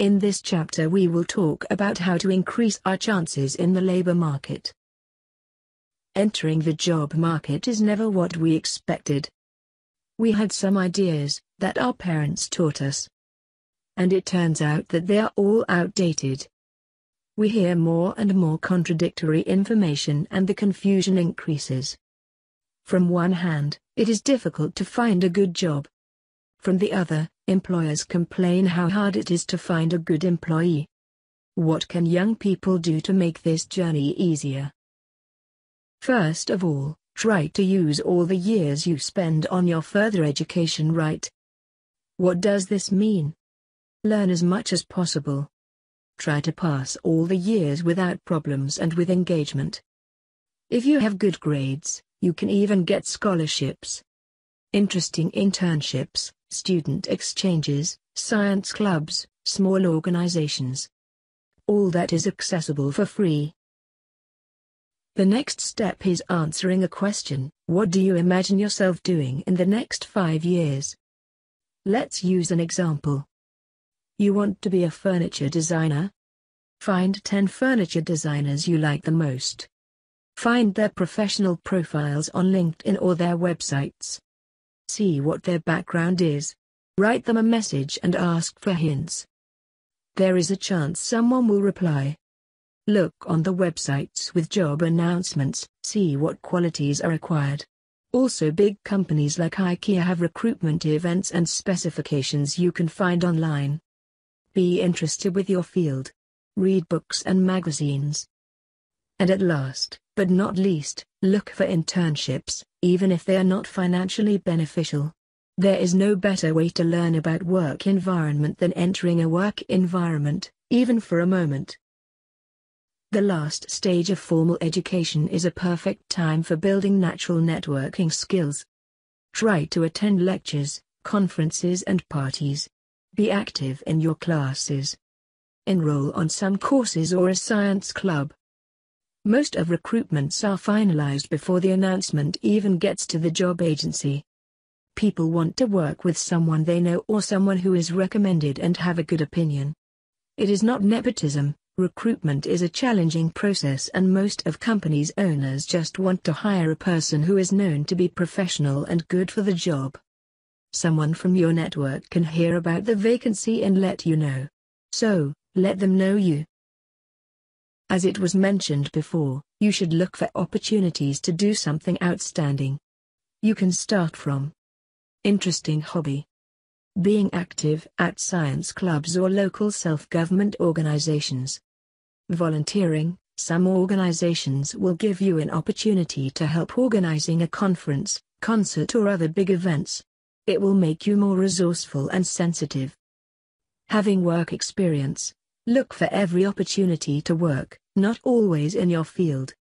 In this chapter we will talk about how to increase our chances in the labor market. Entering the job market is never what we expected. We had some ideas that our parents taught us. And it turns out that they are all outdated. We hear more and more contradictory information and the confusion increases. From one hand, it is difficult to find a good job. From the other, Employers complain how hard it is to find a good employee. What can young people do to make this journey easier? First of all, try to use all the years you spend on your further education right. What does this mean? Learn as much as possible. Try to pass all the years without problems and with engagement. If you have good grades, you can even get scholarships. Interesting internships, student exchanges, science clubs, small organizations. All that is accessible for free. The next step is answering a question, what do you imagine yourself doing in the next five years? Let's use an example. You want to be a furniture designer? Find 10 furniture designers you like the most. Find their professional profiles on LinkedIn or their websites. See what their background is. Write them a message and ask for hints. There is a chance someone will reply. Look on the websites with job announcements, see what qualities are required. Also big companies like IKEA have recruitment events and specifications you can find online. Be interested with your field. Read books and magazines. And at last, but not least, look for internships, even if they are not financially beneficial. There is no better way to learn about work environment than entering a work environment, even for a moment. The last stage of formal education is a perfect time for building natural networking skills. Try to attend lectures, conferences and parties. Be active in your classes. Enroll on some courses or a science club. Most of recruitments are finalized before the announcement even gets to the job agency. People want to work with someone they know or someone who is recommended and have a good opinion. It is not nepotism, recruitment is a challenging process, and most of companies' owners just want to hire a person who is known to be professional and good for the job. Someone from your network can hear about the vacancy and let you know. So, let them know you. As it was mentioned before, you should look for opportunities to do something outstanding. You can start from Interesting hobby. Being active at science clubs or local self government organizations. Volunteering, some organizations will give you an opportunity to help organizing a conference, concert, or other big events. It will make you more resourceful and sensitive. Having work experience, Look for every opportunity to work, not always in your field.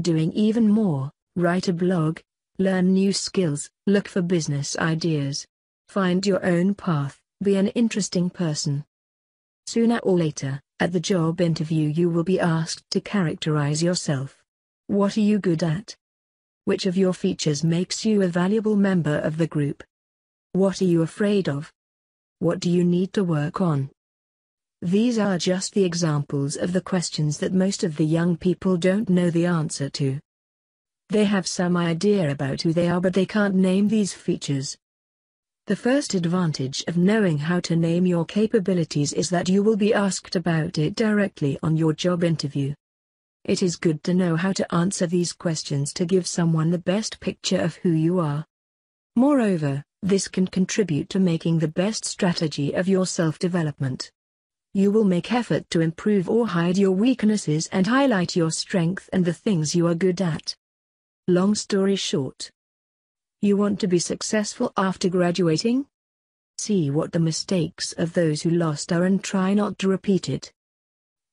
Doing even more, write a blog, learn new skills, look for business ideas. Find your own path, be an interesting person. Sooner or later, at the job interview, you will be asked to characterize yourself. What are you good at? Which of your features makes you a valuable member of the group? What are you afraid of? What do you need to work on? These are just the examples of the questions that most of the young people don't know the answer to. They have some idea about who they are but they can't name these features. The first advantage of knowing how to name your capabilities is that you will be asked about it directly on your job interview. It is good to know how to answer these questions to give someone the best picture of who you are. Moreover, this can contribute to making the best strategy of your self development. You will make effort to improve or hide your weaknesses and highlight your strength and the things you are good at. Long story short. You want to be successful after graduating? See what the mistakes of those who lost are and try not to repeat it.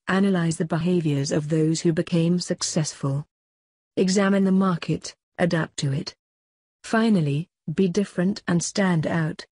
Analyze the behaviors of those who became successful. Examine the market, adapt to it. Finally, be different and stand out.